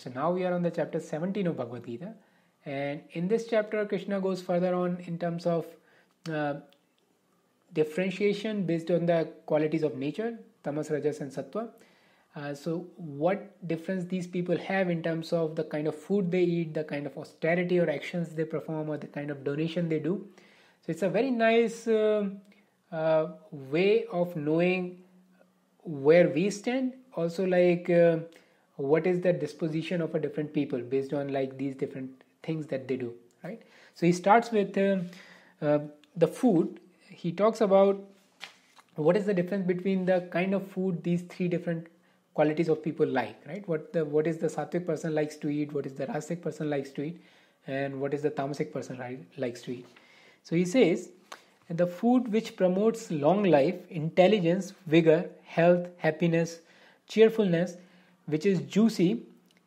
So now we are on the chapter 17 of Bhagavad Gita. And in this chapter, Krishna goes further on in terms of uh, differentiation based on the qualities of nature, tamas, rajas, and sattva. Uh, so, what difference these people have in terms of the kind of food they eat, the kind of austerity or actions they perform, or the kind of donation they do. So, it's a very nice uh, uh way of knowing where we stand. Also, like uh, what is the disposition of a different people based on like these different things that they do right so he starts with um, uh, the food he talks about what is the difference between the kind of food these three different qualities of people like right what the what is the sattvic person likes to eat what is the rasic person likes to eat and what is the tamasic person likes to eat so he says the food which promotes long life intelligence vigor health happiness cheerfulness which is juicy,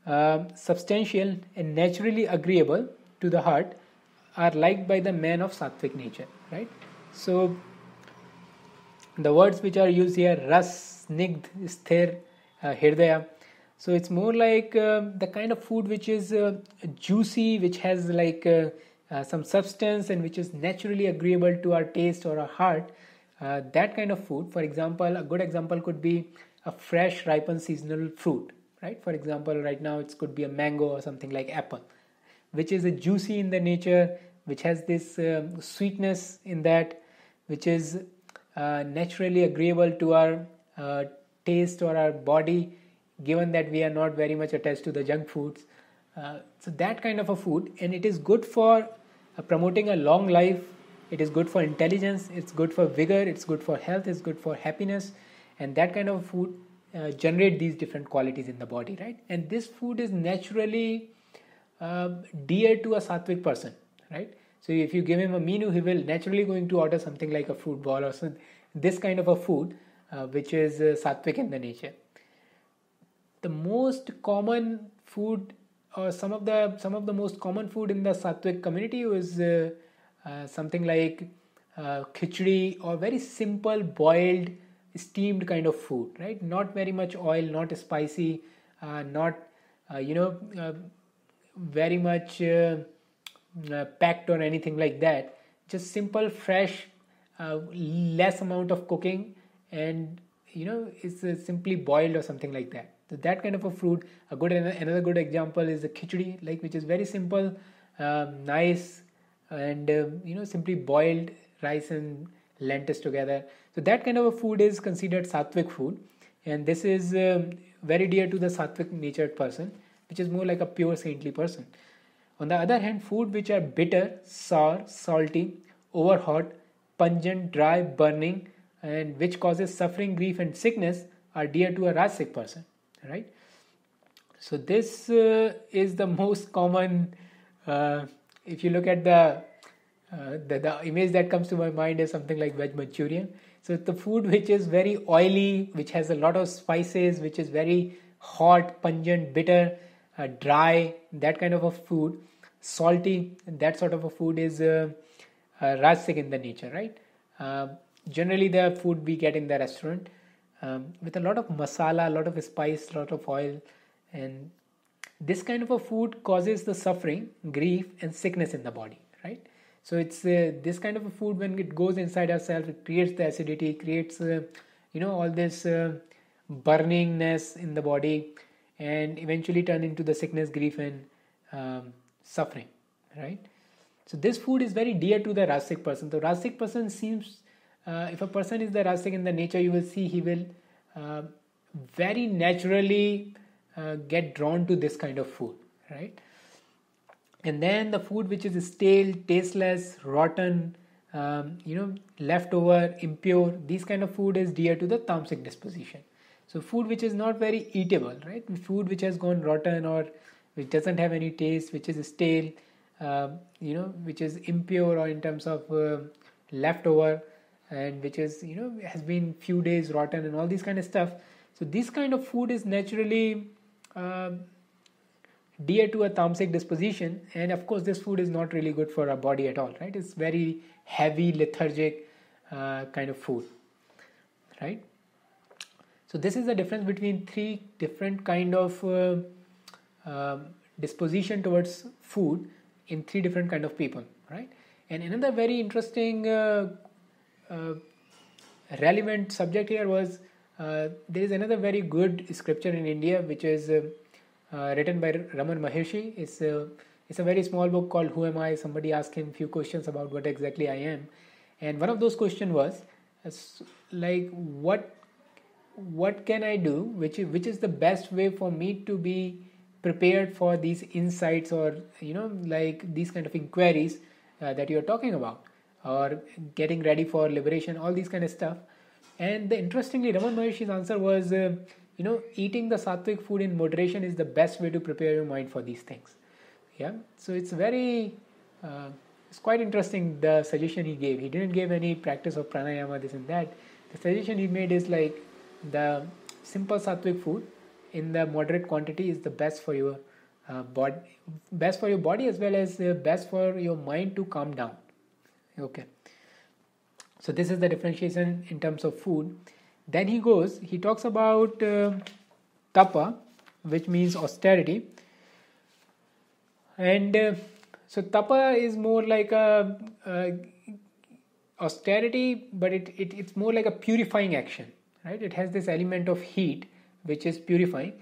uh, substantial, and naturally agreeable to the heart are liked by the man of sattvic nature, right? So, the words which are used here, ras, snigdh, sthir, uh, hirdaya. So, it's more like uh, the kind of food which is uh, juicy, which has like uh, uh, some substance and which is naturally agreeable to our taste or our heart. that kind of food, for example, a good example could be a fresh ripened seasonal fruit right for example right now it could be a mango or something like apple which is juicy in the nature which has this um, sweetness in that which is uh, naturally agreeable to our uh, taste or our body given that we are not very much attached to the junk foods uh, so that kind of a food and it is good for uh, promoting a long life it is good for intelligence it's good for vigor it's good for health it's good for happiness and that kind of food uh, generate these different qualities in the body right and this food is naturally um, dear to a sattvic person right so if you give him a menu he will naturally going to order something like a fruit ball or some, this kind of a food uh, which is uh, sattvic in the nature the most common food or some of the some of the most common food in the sattvic community was uh, uh, something like khichdi or very simple boiled steamed kind of food right not very much oil not spicy uh, not uh, you know uh, very much uh, uh, packed or anything like that just simple fresh uh, less amount of cooking and you know it's simply boiled or something like that so that kind of a fruit a good another good example is the khichdi like which is very simple um, nice and um, you know simply boiled rice and lentils together. So that kind of a food is considered sattvic food, and this is um, very dear to the sattvic natured person, which is more like a pure saintly person. On the other hand, food which are bitter, sour, salty, over hot, pungent, dry, burning, and which causes suffering, grief, and sickness are dear to a rasic person, right? So this uh, is the most common. Uh, if you look at the uh, the, the image that comes to my mind is something like veg Manchurian. So the food which is very oily, which has a lot of spices, which is very hot, pungent, bitter, uh, dry, that kind of a food, salty, that sort of a food is uh, uh, in the nature, right? Uh, generally, the food we get in the restaurant um, with a lot of masala, a lot of spice, a lot of oil, and this kind of a food causes the suffering, grief, and sickness in the body, right? so it's uh, this kind of a food when it goes inside ourselves it creates the acidity creates uh, you know all this uh, burningness in the body and eventually turn into the sickness grief and um, suffering right so this food is very dear to the rastic person the rastic person seems uh, if a person is the rastic in the nature you will see he will uh, very naturally uh, get drawn to this kind of food right and then the food which is stale tasteless rotten um, you know leftover impure these kind of food is dear to the tamasic disposition so food which is not very eatable right food which has gone rotten or which doesn't have any taste which is stale uh, you know which is impure or in terms of uh, leftover and which is you know has been few days rotten and all these kind of stuff so this kind of food is naturally um, dear to a thumbsick disposition and of course this food is not really good for our body at all right it's very heavy lethargic uh, kind of food right so this is the difference between three different kind of uh, um, disposition towards food in three different kind of people right and another very interesting uh, uh, relevant subject here was uh, there is another very good scripture in india which is um, uh, written by Raman Maheshi. It's a, it's a very small book called Who Am I? Somebody asked him few questions about what exactly I am. And one of those questions was uh, like what what can I do which is, which is the best way for me to be prepared for these insights or you know like these kind of inquiries uh, that you're talking about or getting ready for liberation all these kind of stuff and the, interestingly Raman Maharshi's answer was uh, you know eating the sattvic food in moderation is the best way to prepare your mind for these things yeah so it's very uh, it's quite interesting the suggestion he gave he didn't give any practice of pranayama this and that the suggestion he made is like the simple sattvic food in the moderate quantity is the best for your uh, body best for your body as well as uh, best for your mind to calm down okay so this is the differentiation in terms of food then he goes, he talks about uh, tapa, which means austerity. And uh, so tapa is more like a, a austerity, but it, it, it's more like a purifying action, right? It has this element of heat, which is purifying.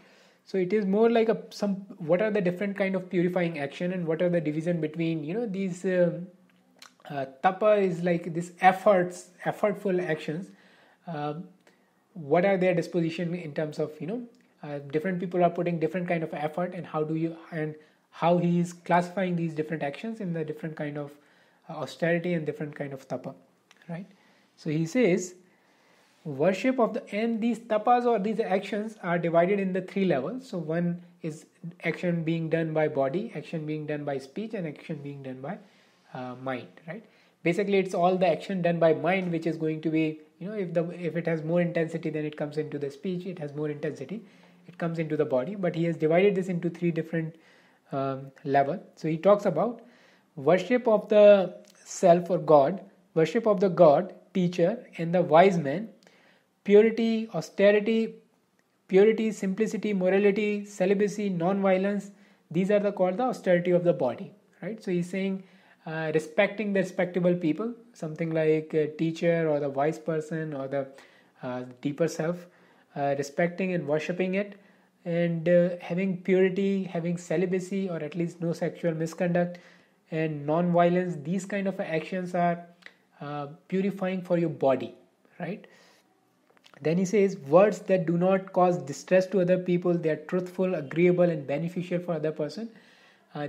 So it is more like a some. What are the different kind of purifying action, and what are the division between you know these um, uh, tapa is like this efforts, effortful actions. Um, what are their disposition in terms of you know uh, different people are putting different kind of effort and how do you and how he is classifying these different actions in the different kind of uh, austerity and different kind of tapa right so he says worship of the and these tapas or these actions are divided in the three levels so one is action being done by body action being done by speech and action being done by uh, mind right basically it's all the action done by mind which is going to be you know if the if it has more intensity then it comes into the speech it has more intensity it comes into the body but he has divided this into three different um, level so he talks about worship of the self or god worship of the god teacher and the wise man purity austerity purity simplicity morality celibacy non-violence these are the called the austerity of the body right so he's saying uh, respecting the respectable people, something like a teacher or the wise person or the uh, deeper self, uh, respecting and worshipping it, and uh, having purity, having celibacy, or at least no sexual misconduct and non violence. These kind of actions are uh, purifying for your body, right? Then he says, words that do not cause distress to other people, they are truthful, agreeable, and beneficial for other person.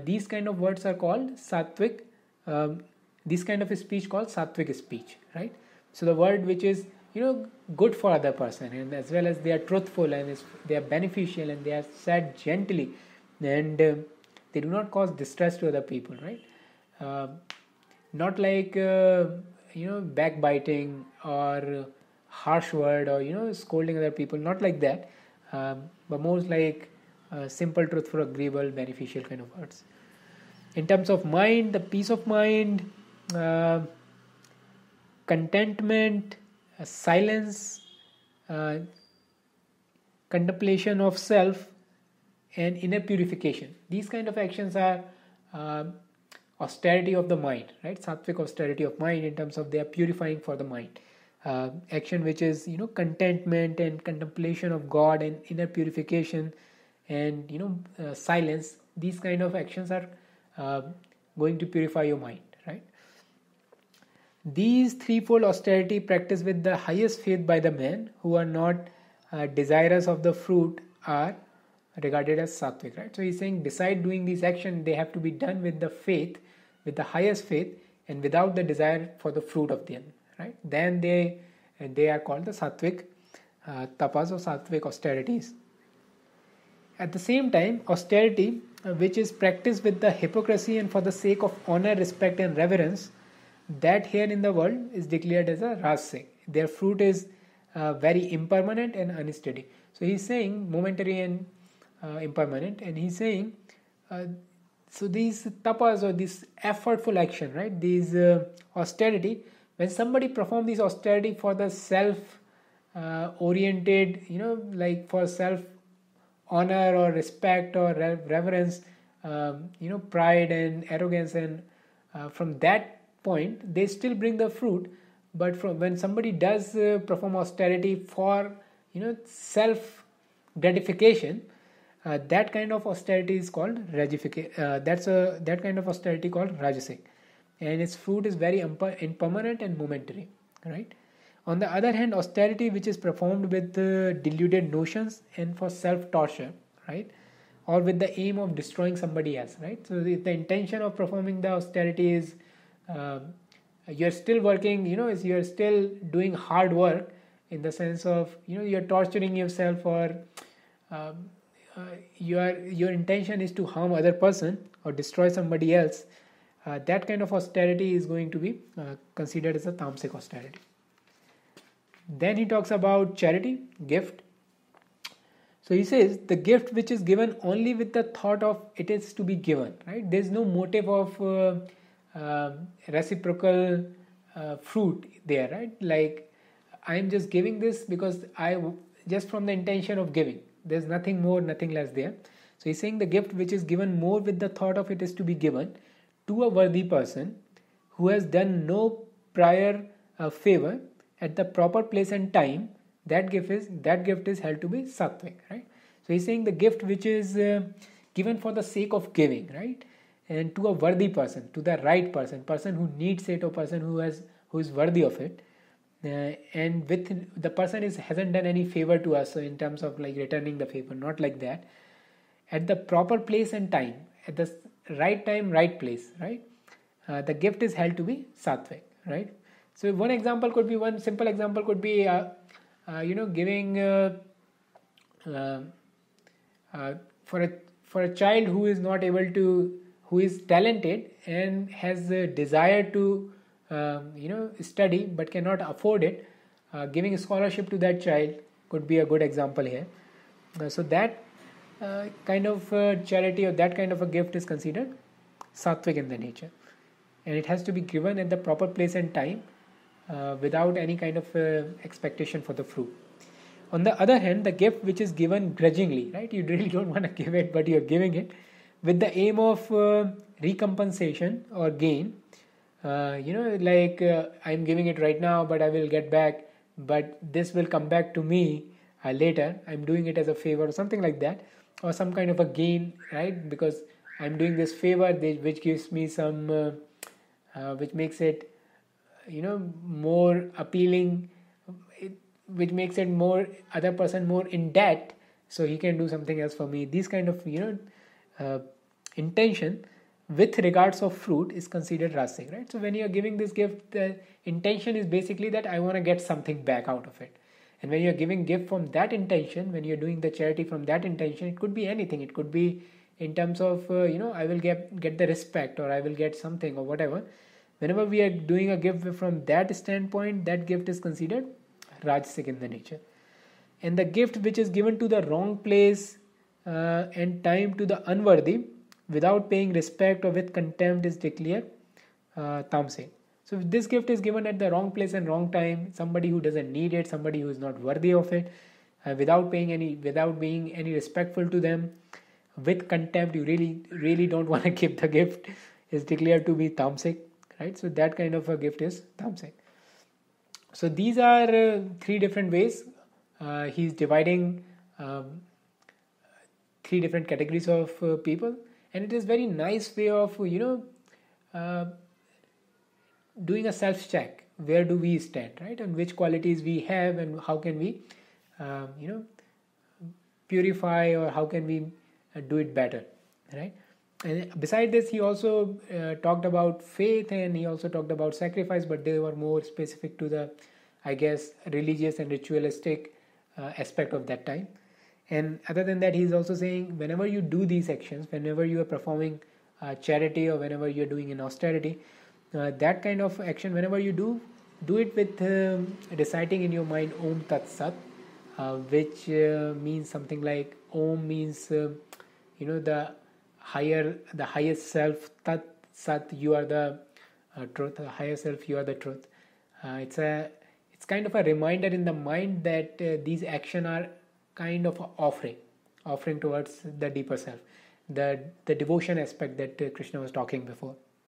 these kind of words are called sattvic um, this kind of a speech called sattvic speech right so the word which is you know good for other person and as well as they are truthful and they are beneficial and they are said gently and um, they do not cause distress to other people right uh, not like uh, you know backbiting or harsh word or you know scolding other people not like that um, but more like uh, simple truthful agreeable beneficial kind of words in terms of mind the peace of mind uh, contentment uh, silence uh, contemplation of self and inner purification these kind of actions are uh, austerity of the mind right sattvic austerity of mind in terms of they are purifying for the mind uh, action which is you know contentment and contemplation of god and inner purification and you know uh, silence these kind of actions are uh, going to purify your mind, right? These threefold austerity practiced with the highest faith by the men who are not uh, desirous of the fruit are regarded as sattvic, right? So he's saying, beside doing these actions, they have to be done with the faith, with the highest faith, and without the desire for the fruit of them, right? Then they they are called the sattvic uh, tapas or sattvic austerities. At the same time, austerity, uh, which is practiced with the hypocrisy and for the sake of honor, respect, and reverence, that here in the world is declared as a rasik. Their fruit is uh, very impermanent and unsteady. So he's saying momentary and uh, impermanent, and he's saying uh, so these tapas or this effortful action, right? These uh, austerity. When somebody perform this austerity for the self-oriented, uh, you know, like for self honor or respect or reverence, um, you know, pride and arrogance, and uh, from that point, they still bring the fruit. But from when somebody does uh, perform austerity for you know self gratification, uh, that kind of austerity is called rajification. Uh, that's a that kind of austerity called rajasic, and its fruit is very imper- impermanent and momentary, right? On the other hand, austerity, which is performed with uh, deluded notions and for self torture, right, or with the aim of destroying somebody else, right. So the, the intention of performing the austerity is uh, you're still working, you know, is you're still doing hard work in the sense of you know you're torturing yourself or um, uh, your your intention is to harm other person or destroy somebody else. Uh, that kind of austerity is going to be uh, considered as a tamasic austerity. Then he talks about charity, gift. So he says the gift which is given only with the thought of it is to be given, right? There's no motive of uh, uh, reciprocal uh, fruit there, right? Like I'm just giving this because I just from the intention of giving. There's nothing more, nothing less there. So he's saying the gift which is given more with the thought of it is to be given to a worthy person who has done no prior uh, favor at the proper place and time, that gift is that gift is held to be sattvic, right? So he's saying the gift which is uh, given for the sake of giving, right? And to a worthy person, to the right person, person who needs it or person who has who is worthy of it. Uh, and with the person is hasn't done any favor to us so in terms of like returning the favor not like that at the proper place and time at the right time right place right uh, the gift is held to be sattvic right so one example could be one simple example could be uh, uh, you know giving uh, uh, uh, for a for a child who is not able to who is talented and has a desire to um, you know study but cannot afford it uh, giving scholarship to that child could be a good example here uh, so that uh, kind of charity or that kind of a gift is considered sattvic in the nature and it has to be given at the proper place and time uh, without any kind of uh, expectation for the fruit. On the other hand, the gift which is given grudgingly, right? You really don't want to give it, but you're giving it with the aim of uh, recompensation or gain. Uh, you know, like uh, I'm giving it right now, but I will get back, but this will come back to me uh, later. I'm doing it as a favor or something like that, or some kind of a gain, right? Because I'm doing this favor, which gives me some, which makes it you know more appealing it, which makes it more other person more in debt so he can do something else for me these kind of you know uh, intention with regards of fruit is considered rasing right so when you are giving this gift the intention is basically that i want to get something back out of it and when you are giving gift from that intention when you are doing the charity from that intention it could be anything it could be in terms of uh, you know i will get get the respect or i will get something or whatever whenever we are doing a gift from that standpoint that gift is considered rajasic in the nature and the gift which is given to the wrong place uh, and time to the unworthy without paying respect or with contempt is declared uh, tamasic so if this gift is given at the wrong place and wrong time somebody who doesn't need it somebody who is not worthy of it uh, without paying any without being any respectful to them with contempt you really really don't want to give the gift is declared to be tamasic right so that kind of a gift is tamsik so these are uh, three different ways uh, he's dividing um, three different categories of uh, people and it is very nice way of you know uh, doing a self check where do we stand right and which qualities we have and how can we um, you know purify or how can we uh, do it better right and beside this he also uh, talked about faith and he also talked about sacrifice but they were more specific to the i guess religious and ritualistic uh, aspect of that time and other than that he's also saying whenever you do these actions whenever you are performing uh, charity or whenever you're doing an austerity uh, that kind of action whenever you do do it with um, reciting in your mind om tat sat uh, which uh, means something like om means um, you know the higher the highest self tat sat you are the uh, truth the higher self you are the truth uh, it's a it's kind of a reminder in the mind that uh, these action are kind of offering offering towards the deeper self the the devotion aspect that uh, krishna was talking before